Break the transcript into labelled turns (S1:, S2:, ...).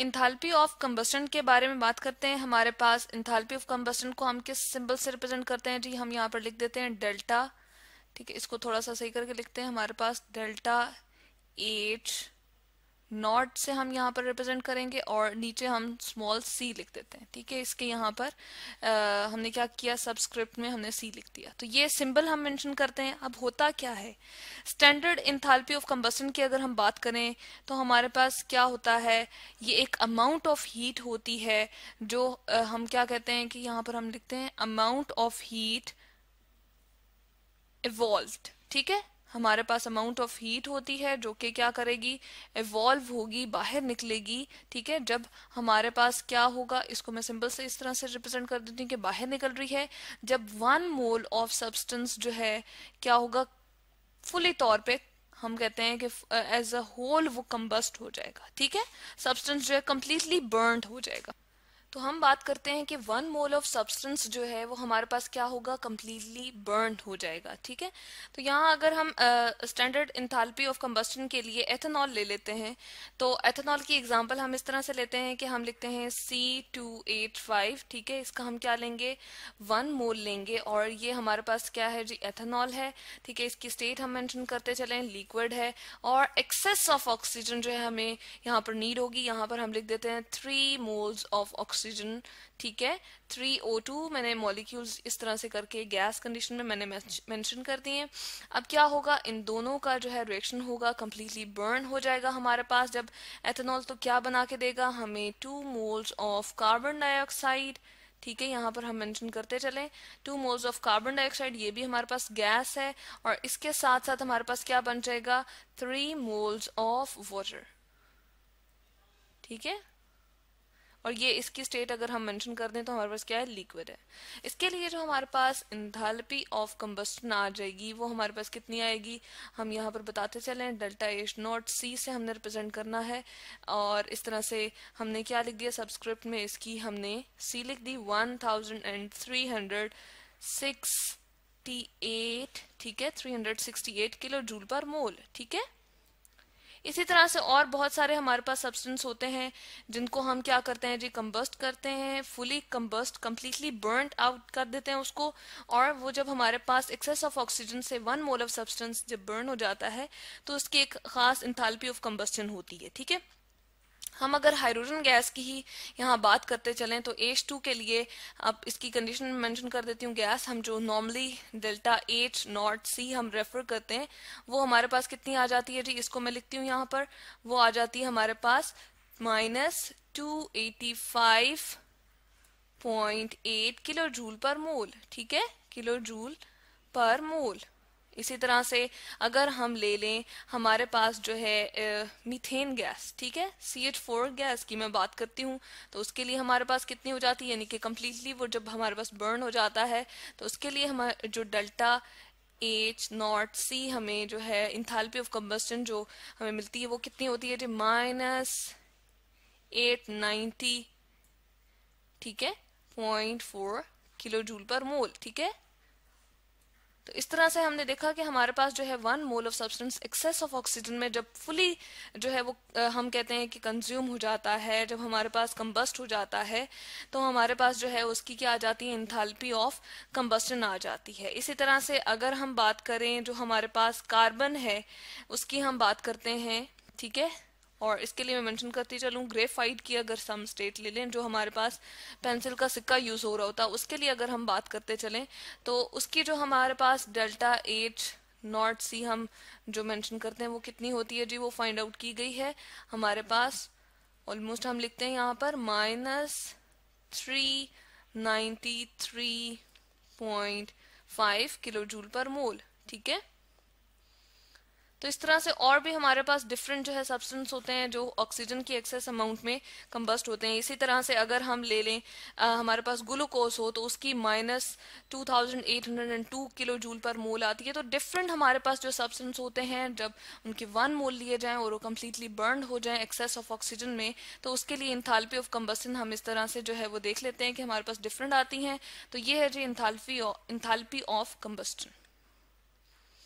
S1: enthalpy of combustion के बारे में बात करते हैं हमारे पास इंथालपी ऑफ कम्बस्टन को हम किस सिंबल से रिप्रेजेंट करते हैं जी हम यहाँ पर लिख देते हैं डेल्टा ठीक है इसको थोड़ा सा सही करके लिखते हैं हमारे पास डेल्टा एच नॉट से हम यहाँ पर रिप्रेजेंट करेंगे और नीचे हम स्मॉल सी लिख देते हैं ठीक है इसके यहाँ पर आ, हमने क्या किया सबस्क्रिप्ट में हमने सी लिख दिया तो ये सिंबल हम मेंशन करते हैं अब होता क्या है स्टैंडर्ड इंथालपी ऑफ कंबसन की अगर हम बात करें तो हमारे पास क्या होता है ये एक अमाउंट ऑफ हीट होती है जो आ, हम क्या कहते हैं कि यहाँ पर हम लिखते हैं अमाउंट ऑफ हीट इवॉल्व ठीक है हमारे पास अमाउंट ऑफ हीट होती है जो कि क्या करेगी एवॉल्व होगी बाहर निकलेगी ठीक है जब हमारे पास क्या होगा इसको मैं सिंपल से इस तरह से रिप्रेजेंट कर देती हूँ कि बाहर निकल रही है जब वन मोल ऑफ सब्सटेंस जो है क्या होगा फुली तौर पे हम कहते हैं कि एज अ होल वो कम्बस्ट हो जाएगा ठीक है सब्सटेंस जो है कम्प्लीटली बर्न हो जाएगा तो हम बात करते हैं कि वन मोल ऑफ सब्सटेंस जो है वो हमारे पास क्या होगा कम्प्लीटली बर्न हो जाएगा ठीक है तो यहाँ अगर हम स्टैंडर्ड इंथालपी ऑफ कम्बस्टन के लिए एथेनॉल ले लेते हैं तो एथेनॉल की एग्जांपल हम इस तरह से लेते हैं कि हम लिखते हैं सी टू एट फाइव ठीक है इसका हम क्या लेंगे वन मोल लेंगे और ये हमारे पास क्या है जी एथेनॉल है ठीक है इसकी स्टेट हम मैंशन करते चले लिक्विड है और एक्सेस ऑफ ऑक्सीजन जो है हमें यहाँ पर नीड होगी यहाँ पर हम लिख देते हैं three moles of oxygen oxygen ठीक है थ्री ओ टू मैंने मॉलिक्यूल्स इस तरह से करके गैस कंडीशन में मैंने मेंशन कर दिए अब क्या होगा इन दोनों का जो है रिएक्शन होगा कम्प्लीटली बर्न हो जाएगा हमारे पास जब एथेनॉल तो क्या बना के देगा हमें two moles of carbon dioxide ठीक है यहाँ पर हम मेंशन करते चलें two moles of carbon dioxide ये भी हमारे पास गैस है और इसके साथ साथ हमारे पास क्या बन जाएगा थ्री मोल्स ऑफ वाटर ठीक है और ये इसकी स्टेट अगर हम मेंशन कर दें तो हमारे पास क्या है लिक्विड है इसके लिए जो हमारे पास इंथालपी ऑफ कम्बस्टन आ जाएगी वो हमारे पास कितनी आएगी हम यहाँ पर बताते चलें डेल्टा एच नॉट सी से हमने रिप्रेजेंट करना है और इस तरह से हमने क्या लिख दिया सब्सक्रिप्ट में इसकी हमने सी लिख दी one thousand and three hundred eight ठीक है three hundred sixty eight kilo joule per mole ठीक है इसी तरह से और बहुत सारे हमारे पास सब्सटेंस होते हैं जिनको हम क्या करते हैं जी कम्बस्ट करते हैं fully combust completely burn out कर देते हैं उसको और वो जब हमारे पास एक्सेस ऑफ ऑक्सीजन से वन मोल ऑफ सब्सटेंस जब बर्न हो जाता है तो उसकी एक खास इंथालपी ऑफ कम्बस्टन होती है ठीक है हम अगर हाइड्रोजन गैस की ही यहाँ बात करते चलें तो एच टू के लिए अब इसकी कंडीशन मेंशन कर देती हूँ गैस हम जो normally delta H naught C हम रेफर करते हैं वो हमारे पास कितनी आ जाती है जी इसको मैं लिखती हूँ यहाँ पर वो आ जाती है हमारे पास minus two eighty five point eight kilo joule per mole ठीक है किलो जूल पर मोल इसी तरह से अगर हम ले लें हमारे पास जो है मीथेन गैस ठीक है सी एच फोर गैस की मैं बात करती हूँ तो उसके लिए हमारे पास कितनी हो जाती है यानी कि कम्प्लीटली वो जब हमारे पास बर्न हो जाता है तो उसके लिए हमारे जो डेल्टा एच नॉट सी हमें जो है इंथालपी ऑफ कम्बस्टन जो हमें मिलती है वो कितनी होती है जी माइनस एट नाइन्टी ठीक है point four kilo joule per mole ठीक है तो इस तरह से हमने देखा कि हमारे पास जो है one mole of substance excess of oxygen में जब फुली जो है वो हम कहते हैं कि कंज्यूम हो जाता है जब हमारे पास कंबस्ट हो जाता है तो हमारे पास जो है उसकी क्या आ जाती है इंथालपी ऑफ कंबस्टन आ जाती है इसी तरह से अगर हम बात करें जो हमारे पास कार्बन है उसकी हम बात करते हैं ठीक है और इसके लिए मैं मेंशन करती चलूँ ग्रेफाइट की अगर सम स्टेट ले लें जो हमारे पास पेंसिल का सिक्का यूज़ हो रहा होता है उसके लिए अगर हम बात करते चलें तो उसकी जो हमारे पास डेल्टा एच नॉट सी हम जो मेंशन करते हैं वो कितनी होती है जी वो फाइंड आउट की गई है हमारे पास ऑलमोस्ट हम लिखते हैं यहाँ पर minus three ninety three point five kilo joule per mole ठीक है तो इस तरह से और भी हमारे पास डिफरेंट जो है सब्सटेंस होते हैं जो ऑक्सीजन की एक्सेस अमाउंट में कंबस्ट होते हैं इसी तरह से अगर हम ले लें आ, हमारे पास ग्लूकोज हो तो उसकी minus two kilo joule per मोल आती है तो डिफरेंट हमारे पास जो सब्सटेंस होते हैं जब उनके वन मोल लिए जाएं और वो कम्प्लीटली बर्न हो जाएं एक्सेस ऑफ ऑक्सीजन में तो उसके लिए इंथाल्पी ऑफ कम्बस्टन हम इस तरह से जो है वो देख लेते हैं कि हमारे पास डिफरेंट आती हैं तो ये है जी इंथाल्पी इंथालपी ऑफ कम्बस्टन